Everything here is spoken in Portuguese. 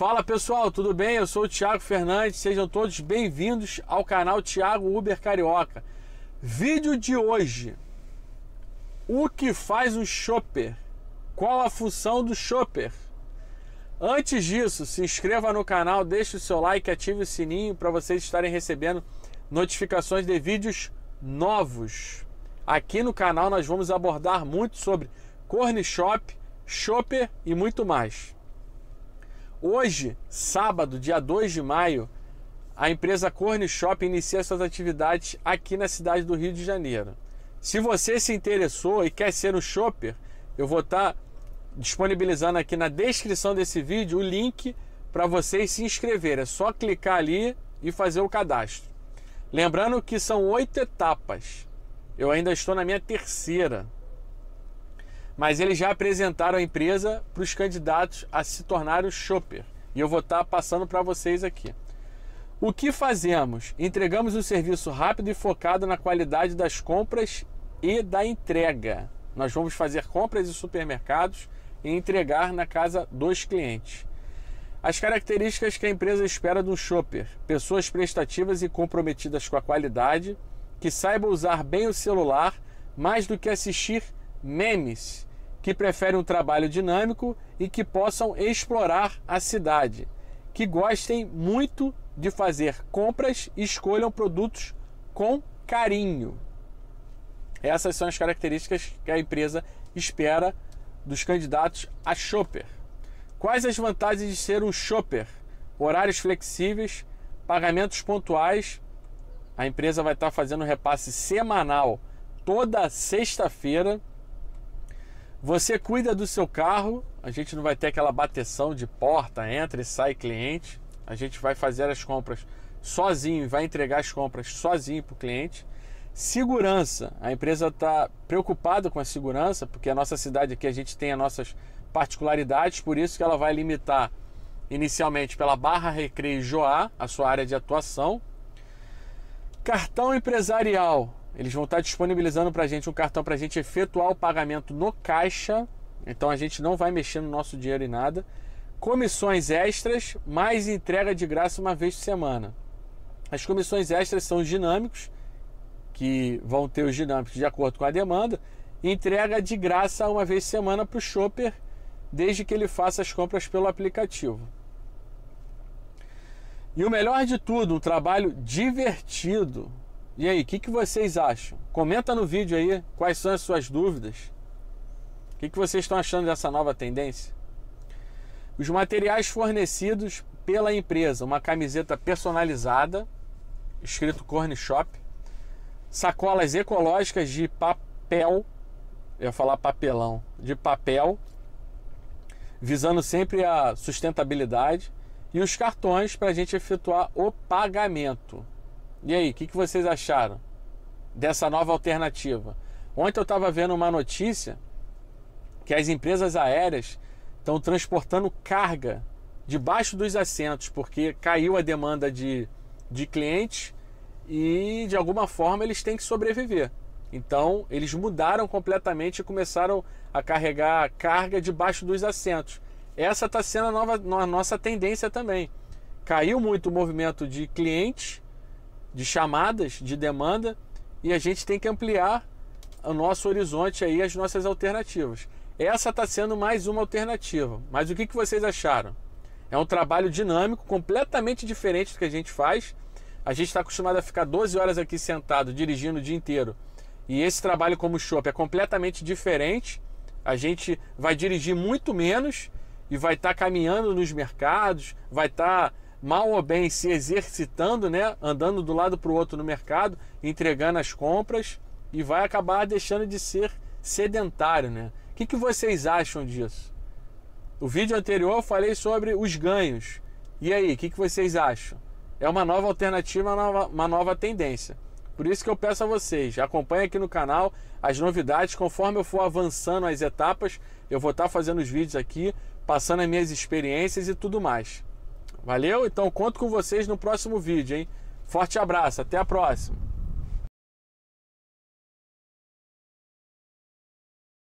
Fala pessoal, tudo bem? Eu sou o Thiago Fernandes, sejam todos bem-vindos ao canal Thiago Uber Carioca. Vídeo de hoje: O que faz um shopper? Qual a função do shopper? Antes disso, se inscreva no canal, deixe o seu like, ative o sininho para vocês estarem recebendo notificações de vídeos novos. Aqui no canal nós vamos abordar muito sobre corn shop, shopper e muito mais. Hoje, sábado, dia 2 de maio, a empresa Corn Shop inicia suas atividades aqui na cidade do Rio de Janeiro. Se você se interessou e quer ser um shopper, eu vou estar tá disponibilizando aqui na descrição desse vídeo o link para vocês se inscreverem. É só clicar ali e fazer o cadastro. Lembrando que são oito etapas. Eu ainda estou na minha terceira mas eles já apresentaram a empresa para os candidatos a se tornar o shopper. E eu vou estar tá passando para vocês aqui. O que fazemos? Entregamos um serviço rápido e focado na qualidade das compras e da entrega. Nós vamos fazer compras em supermercados e entregar na casa dos clientes. As características que a empresa espera de um shopper: pessoas prestativas e comprometidas com a qualidade, que saiba usar bem o celular mais do que assistir memes que preferem um trabalho dinâmico e que possam explorar a cidade, que gostem muito de fazer compras e escolham produtos com carinho. Essas são as características que a empresa espera dos candidatos a shopper. Quais as vantagens de ser um shopper? Horários flexíveis, pagamentos pontuais. A empresa vai estar fazendo repasse semanal toda sexta-feira você cuida do seu carro, a gente não vai ter aquela bateção de porta, entra e sai cliente. A gente vai fazer as compras sozinho, vai entregar as compras sozinho para o cliente. Segurança, a empresa está preocupada com a segurança, porque a nossa cidade aqui a gente tem as nossas particularidades, por isso que ela vai limitar inicialmente pela Barra Recreio Joá, a sua área de atuação. Cartão empresarial, eles vão estar disponibilizando para a gente um cartão para a gente efetuar o pagamento no caixa. Então a gente não vai mexer no nosso dinheiro em nada. Comissões extras, mais entrega de graça uma vez por semana. As comissões extras são os dinâmicos, que vão ter os dinâmicos de acordo com a demanda. Entrega de graça uma vez por semana para o shopper, desde que ele faça as compras pelo aplicativo. E o melhor de tudo, um trabalho divertido, e aí, o que, que vocês acham? Comenta no vídeo aí quais são as suas dúvidas. O que, que vocês estão achando dessa nova tendência? Os materiais fornecidos pela empresa: uma camiseta personalizada, escrito Corn Shop, sacolas ecológicas de papel, eu ia falar papelão, de papel, visando sempre a sustentabilidade, e os cartões para a gente efetuar o pagamento. E aí, o que, que vocês acharam dessa nova alternativa? Ontem eu estava vendo uma notícia que as empresas aéreas estão transportando carga debaixo dos assentos, porque caiu a demanda de, de clientes e de alguma forma eles têm que sobreviver. Então eles mudaram completamente e começaram a carregar carga debaixo dos assentos. Essa está sendo a, nova, a nossa tendência também. Caiu muito o movimento de clientes de chamadas de demanda e a gente tem que ampliar o nosso horizonte aí, as nossas alternativas. Essa está sendo mais uma alternativa. Mas o que, que vocês acharam? É um trabalho dinâmico, completamente diferente do que a gente faz. A gente está acostumado a ficar 12 horas aqui sentado, dirigindo o dia inteiro. E esse trabalho como shop é completamente diferente. A gente vai dirigir muito menos e vai estar tá caminhando nos mercados, vai estar tá mal ou bem se exercitando, né? Andando do lado para o outro no mercado, entregando as compras e vai acabar deixando de ser sedentário, né? O que, que vocês acham disso? O vídeo anterior eu falei sobre os ganhos. E aí, o que, que vocês acham? É uma nova alternativa, uma nova, uma nova tendência. Por isso que eu peço a vocês, acompanhem aqui no canal as novidades. Conforme eu for avançando as etapas, eu vou estar tá fazendo os vídeos aqui, passando as minhas experiências e tudo mais. Valeu? Então conto com vocês no próximo vídeo, hein? Forte abraço, até a próxima!